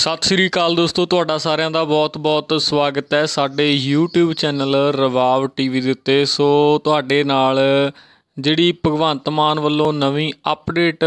ਸਤਿ ਸ੍ਰੀ ਅਕਾਲ ਦੋਸਤੋ ਤੁਹਾਡਾ ਸਾਰਿਆਂ ਦਾ ਬਹੁਤ-ਬਹੁਤ ਸਵਾਗਤ ਹੈ ਸਾਡੇ YouTube ਚੈਨਲ ਰਵਾਵ TV ਦੇ ਉੱਤੇ ਸੋ ਤੁਹਾਡੇ ਨਾਲ ਜਿਹੜੀ ਭਗਵੰਤ ਮਾਨ ਵੱਲੋਂ ਨਵੀਂ ਅਪਡੇਟ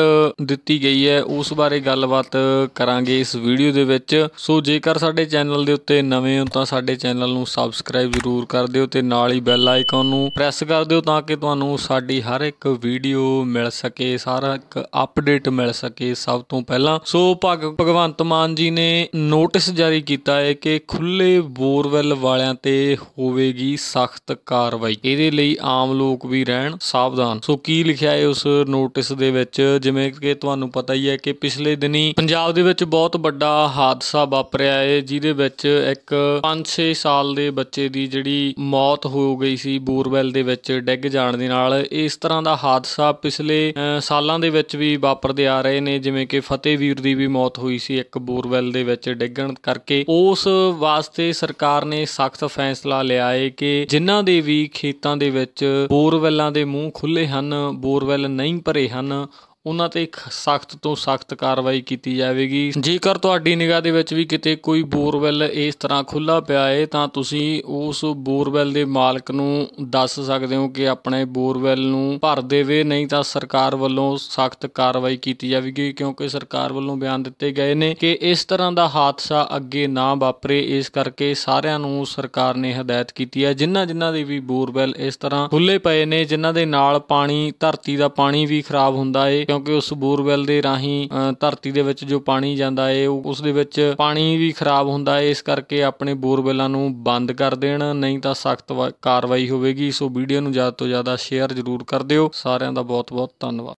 ਦਿੱਤੀ ਗਈ ਹੈ ਉਸ ਬਾਰੇ ਗੱਲਬਾਤ ਕਰਾਂਗੇ ਇਸ ਵੀਡੀਓ ਦੇ ਵਿੱਚ ਸੋ ਜੇਕਰ ਸਾਡੇ ਚੈਨਲ ਦੇ ਉੱਤੇ ਨਵੇਂ ਹੋ ਤਾਂ ਸਾਡੇ ਚੈਨਲ ਨੂੰ ਸਬਸਕ੍ਰਾਈਬ ਜ਼ਰੂਰ ਕਰ ਦਿਓ ਤੇ ਨਾਲ ਹੀ ਬੈਲ ਆਈਕਨ ਨੂੰ ਪ੍ਰੈਸ ਕਰ ਦਿਓ ਤਾਂ ਕਿ ਤੁਹਾਨੂੰ ਸਾਡੀ ਹਰ ਇੱਕ ਵੀਡੀਓ ਮਿਲ ਸਕੇ ਸਾਰਾ ਇੱਕ ਅਪਡੇਟ ਮਿਲ ਸਕੇ ਸਭ ਤੋਂ ਪਹਿਲਾਂ ਸੋ ਭਗਵੰਤ ਮਾਨ ਜੀ ਨੇ ਨੋਟਿਸ ਜਾਰੀ ਕੀਤਾ ਹੈ ਕਿ ਖੁੱਲੇ ਬੋਰਵੈਲ ਵਾਲਿਆਂ ਤੇ ਹੋਵੇਗੀ ਸਖਤ ਕਾਰਵਾਈ ਇਹਦੇ ਲਈ ਆਮ ਲੋਕ ਵੀ ਰਹਿਣ ਸਾਬ ਸਾਵਧਾਨ ਸੋ ਕੀ ਲਿਖਿਆ ਹੈ ਉਸ ਨੋਟਿਸ ਦੇ ਵਿੱਚ ਜਿਵੇਂ ਕਿ ਤੁਹਾਨੂੰ ਪਤਾ ਹੀ ਹੈ ਕਿ ਪਿਛਲੇ ਦਿਨੀ ਪੰਜਾਬ ਦੇ ਵਿੱਚ ਬਹੁਤ ਵੱਡਾ ਹਾਦਸਾ ਵਾਪਰਿਆ ਹੈ ਜਿਹਦੇ ਵਿੱਚ ਇੱਕ 5-6 ਸਾਲ ਦੇ ਬੱਚੇ ਦੀ ਜਿਹੜੀ ਮੌਤ ਹੋ ਗਈ ਸੀ ਬੋਰਵੈਲ ਦੇ ਵਿੱਚ ਡਿੱਗ ਜਾਣ ਦੇ ਨਾਲ ਇਸ ਤਰ੍ਹਾਂ ਦਾ ਹਾਦਸਾ ਪਿਛਲੇ ਸਾਲਾਂ ਦੇ ਵਿੱਚ ਵੀ ਵਾਪਰਦੇ ਆ ਰਹੇ ਨੇ ਜਿਵੇਂ ਕਿ ਫਤਿਹਵੀਰ ਦੀ ਵੀ ਮੌਤ ਹੋਈ ਸੀ ਇੱਕ ਬੋਰਵੈਲ ਦੇ ਵਿੱਚ ਡਿੱਗਣ ਕਰਕੇ ਉਸ ਵਾਸਤੇ ਸਰਕਾਰ ਨੇ ਸਖਤ ਫੈਸਲਾ ਲਿਆ ਹੈ ਕਿ ਜਿਨ੍ਹਾਂ ਦੇ ਵੀ ਖੇਤਾਂ ਦੇ ਵਿੱਚ ਬੋਰਵੈਲਾਂ ਦੇ ਮੂੰਹ ਖੁੱਲੇ ਹਨ ਬੋਰਵੈਲ ਨਹੀਂ ਭਰੇ ਹਨ ਉਹਨਾਂ ਤੇ ਸਖਤ ਤੋਂ ਸਖਤ ਕਾਰਵਾਈ ਕੀਤੀ ਜਾਵੇਗੀ ਜੇਕਰ ਤੁਹਾਡੀ ਨਿਗਾਹ ਦੇ ਵਿੱਚ ਵੀ ਕਿਤੇ ਕੋਈ ਬੋਰਵੈਲ ਇਸ ਤਰ੍ਹਾਂ ਖੁੱਲਾ ਪਿਆ ਹੈ ਤਾਂ ਤੁਸੀਂ ਉਸ ਬੋਰਵੈਲ ਦੇ ਮਾਲਕ ਨੂੰ ਦੱਸ ਸਕਦੇ ਹੋ ਕਿ ਆਪਣੇ ਬੋਰਵੈਲ ਨੂੰ ਭਰ ਦੇਵੇ ਨਹੀਂ ਤਾਂ ਸਰਕਾਰ ਵੱਲੋਂ ਸਖਤ ਕਾਰਵਾਈ ਕੀਤੀ ਜਾਵੇਗੀ ਕਿਉਂਕਿ ਸਰਕਾਰ ਵੱਲੋਂ ਬਿਆਨ ਦਿੱਤੇ ਗਏ ਨੇ ਕਿ ਇਸ ਤਰ੍ਹਾਂ ਦਾ ਹਾਦਸਾ ਅੱਗੇ ਨਾ ਵਾਪਰੇ ਇਸ ਕਰਕੇ ਸਾਰਿਆਂ ਨੂੰ ਸਰਕਾਰ ਨੇ ਹਦਾਇਤ ਕੀਤੀ ਹੈ ਜਿਨ੍ਹਾਂ ਜਿਨ੍ਹਾਂ ਦੇ ਵੀ ਬੋਰਵੈਲ ਇਸ ਤਰ੍ਹਾਂ ਖੁੱਲੇ ਪਏ ਨੇ ਜਿਨ੍ਹਾਂ ਦੇ ਨਾਲ ਪਾਣੀ ਧਰਤੀ ਦਾ ਪਾਣੀ ਵੀ ਖਰਾਬ ਹੁੰਦਾ ਹੈ ਕਿਉਂਕਿ ਉਸ ਬੋਰਵੈਲ ਦੇ ਰਾਹੀਂ ਧਰਤੀ ਦੇ ਵਿੱਚ ਜੋ ਪਾਣੀ ਜਾਂਦਾ ਏ ਉਸ ਦੇ ਵਿੱਚ ਪਾਣੀ ਵੀ ਖਰਾਬ ਹੁੰਦਾ ਏ ਇਸ ਕਰਕੇ ਆਪਣੇ ਬੋਰਵੈਲਾਂ ਨੂੰ ਬੰਦ ਕਰ ਦੇਣ ਨਹੀਂ ਤਾਂ ਸਖਤ ਕਾਰਵਾਈ ਹੋਵੇਗੀ ਸੋ ਵੀਡੀਓ ਨੂੰ ਜ਼ਿਆਦਾ ਤੋਂ ਜ਼ਿਆਦਾ ਸ਼ੇਅਰ ਜ਼ਰੂਰ ਕਰ ਦਿਓ ਸਾਰਿਆਂ ਦਾ ਬਹੁਤ ਬਹੁਤ ਧੰਨਵਾਦ